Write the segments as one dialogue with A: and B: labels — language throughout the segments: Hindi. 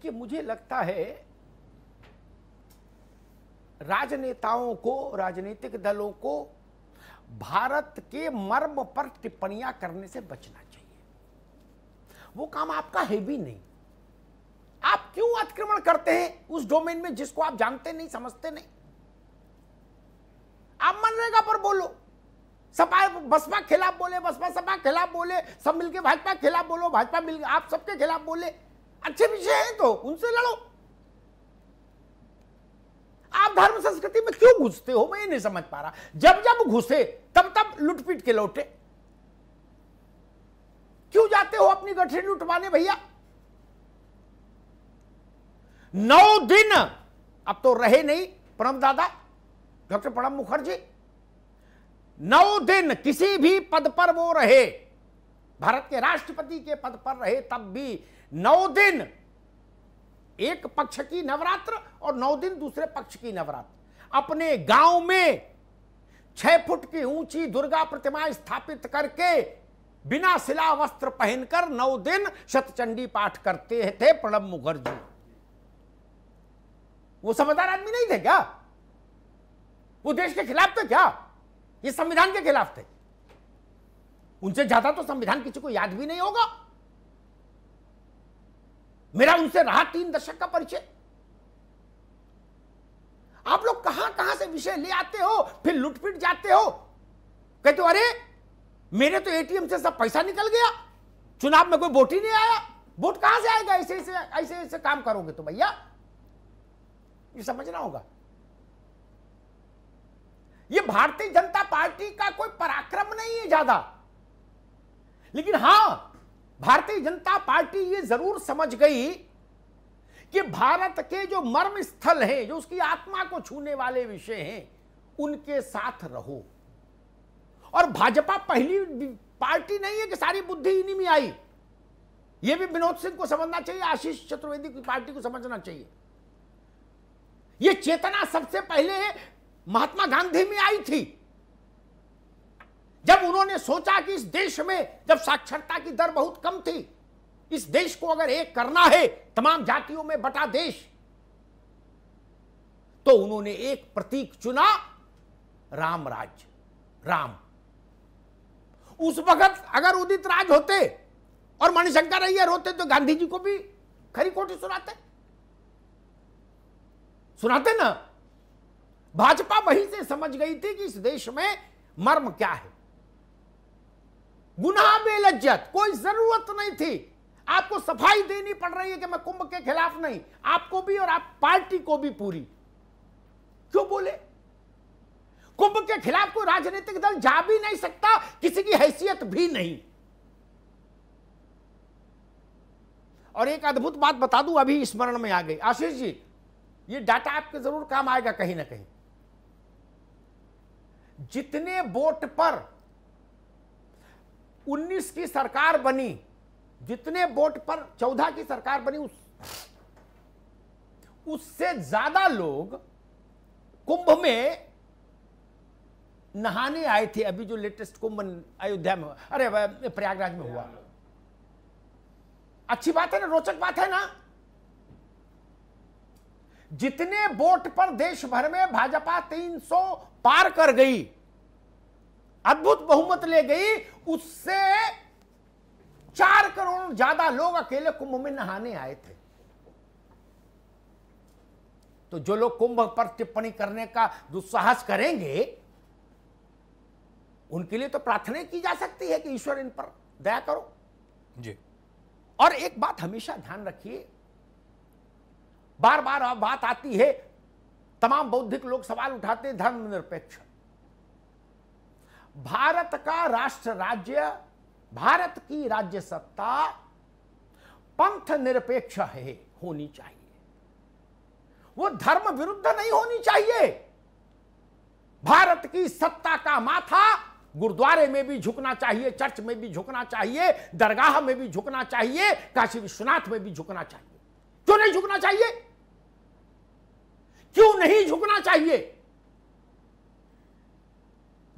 A: देखिए मुझे लगता है राजनेताओं को राजनीतिक दलों को भारत के मर्म पर टिप्पणियां करने से बचना चाहिए वो काम आपका है भी नहीं आप क्यों अतिक्रमण करते हैं उस डोमेन में जिसको आप जानते नहीं समझते नहीं आप मनरेगा पर बोलो सपा बसपा खिलाफ बोले बसपा सपा खिलाफ बोले सब मिलके भाजपा खिलाफ बोलो भाजपा मिल आप सबके खिलाफ बोले अच्छे विषय हैं तो उनसे लड़ो आप धर्म संस्कृति में क्यों घुसते हो मैं ये नहीं समझ पा रहा जब जब घुसे तब तब लुटपीट के लौटे क्यों जाते हो अपनी गठरी लुटवाने भैया नौ दिन अब तो रहे नहीं प्रणब दादा डॉक्टर प्रणब मुखर्जी नौ दिन किसी भी पद पर वो रहे भारत के राष्ट्रपति के पद पर रहे तब भी नौ दिन एक पक्ष की नवरात्र और नौ दिन दूसरे पक्ष की नवरात्र अपने गांव में छह फुट की ऊंची दुर्गा प्रतिमा स्थापित करके बिना सिला वस्त्र पहनकर नौ दिन शतचंडी पाठ करते थे प्रणब मुखर्जी वो समझदार आदमी नहीं थे क्या वो देश के खिलाफ थे क्या ये संविधान के खिलाफ थे उनसे ज्यादा तो संविधान किसी को याद भी नहीं होगा मेरा उनसे रहा तीन दशक का परिचय आप लोग कहां कहां से विषय ले आते हो फिर लुटपिट जाते हो कहते हो अरे मेरे तो एटीएम से सब पैसा निकल गया चुनाव में कोई वोट ही नहीं आया वोट कहां से आएगा ऐसे ऐसे ऐसे ऐसे काम करोगे तो भैया ये समझना होगा ये भारतीय जनता पार्टी का कोई पराक्रम नहीं है ज्यादा लेकिन हां भारतीय जनता पार्टी ये जरूर समझ गई कि भारत के जो मर्म स्थल हैं जो उसकी आत्मा को छूने वाले विषय हैं उनके साथ रहो और भाजपा पहली पार्टी नहीं है कि सारी बुद्धि इन्हीं में आई यह भी विनोद सिंह को समझना चाहिए आशीष चतुर्वेदी की पार्टी को समझना चाहिए यह चेतना सबसे पहले महात्मा गांधी में आई थी जब उन्होंने सोचा कि इस देश में जब साक्षरता की दर बहुत कम थी इस देश को अगर एक करना है तमाम जातियों में बटा देश तो उन्होंने एक प्रतीक चुना राम राज्य राम उस वक्त अगर उदित राज होते और मणिशंकर अय्यर होते तो गांधी जी को भी खरी कोटी सुनाते सुनाते ना भाजपा वहीं से समझ गई थी कि इस देश में मर्म क्या है गुनाह बेलज्जत कोई जरूरत नहीं थी आपको सफाई देनी पड़ रही है कि मैं कुंभ के खिलाफ नहीं आपको भी और आप पार्टी को भी पूरी क्यों बोले कुंभ के खिलाफ कोई राजनीतिक दल जा भी नहीं सकता किसी की हैसियत भी नहीं और एक अद्भुत बात बता दूं अभी स्मरण में आ गई आशीष जी ये डाटा आपके जरूर काम आएगा कहीं ना कहीं जितने वोट पर 19 की सरकार बनी जितने वोट पर 14 की सरकार बनी उस उससे ज्यादा लोग कुंभ में नहाने आए थे अभी जो लेटेस्ट कुंभ अयोध्या में अरे प्रयागराज में हुआ अच्छी बात है ना रोचक बात है ना जितने वोट पर देश भर में भाजपा 300 पार कर गई अद्भुत बहुमत ले गई उससे चार करोड़ ज्यादा लोग अकेले कुंभ में नहाने आए थे तो जो लोग कुंभ पर टिप्पणी करने का दुस्साहस करेंगे उनके लिए तो प्रार्थना की जा सकती है कि ईश्वर इन पर दया करो जी और एक बात हमेशा ध्यान रखिए बार बार बात आती है तमाम बौद्धिक लोग सवाल उठाते धर्म निरपेक्ष भारत का राष्ट्र राज्य भारत की राज्य सत्ता पंथ निरपेक्ष है होनी चाहिए वो धर्म विरुद्ध नहीं होनी चाहिए भारत की सत्ता का माथा गुरुद्वारे में भी झुकना चाहिए चर्च में भी झुकना चाहिए दरगाह में भी झुकना चाहिए काशी विश्वनाथ में भी झुकना चाहिए क्यों नहीं झुकना चाहिए क्यों नहीं झुकना चाहिए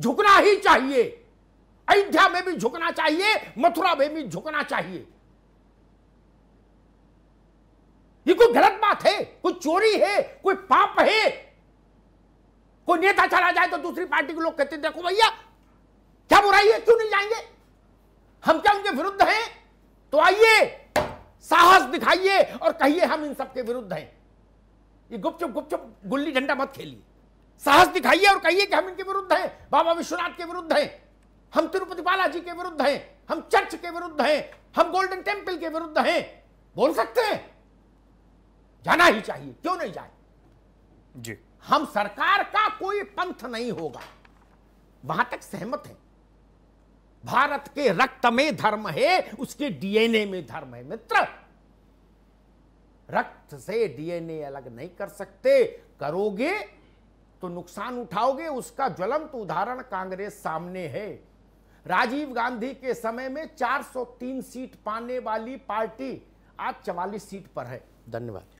A: झुकना ही चाहिए अयोध्या में भी झुकना चाहिए मथुरा में भी झुकना चाहिए ये कोई गलत बात है कोई चोरी है कोई पाप है कोई नेता चला जाए तो दूसरी पार्टी के लोग कहते देखो भैया क्या बुराई है क्यों नहीं जाएंगे हम क्या उनके विरुद्ध हैं तो आइए साहस दिखाइए और कहिए हम इन सबके विरुद्ध हैं ये गुपचुप गुपचुप गुल्ली डंडा मत खेलिए साहस दिखाइए और कहिए कि हम इनके विरुद्ध हैं बाबा विश्वनाथ के विरुद्ध हैं हम तिरुपति बालाजी के विरुद्ध हैं हम चर्च के विरुद्ध हैं हम गोल्डन टेम्पल के विरुद्ध हैं बोल सकते हैं जाना ही चाहिए क्यों नहीं जाए जी हम सरकार का कोई पंथ नहीं होगा वहां तक सहमत है भारत के रक्त में धर्म है उसके डीएनए में धर्म है मित्र रक्त से डीएनए अलग नहीं कर सकते करोगे तो नुकसान उठाओगे उसका ज्वलंत उदाहरण कांग्रेस सामने है राजीव गांधी के समय में 403 सीट पाने वाली पार्टी आज 44 सीट पर है धन्यवाद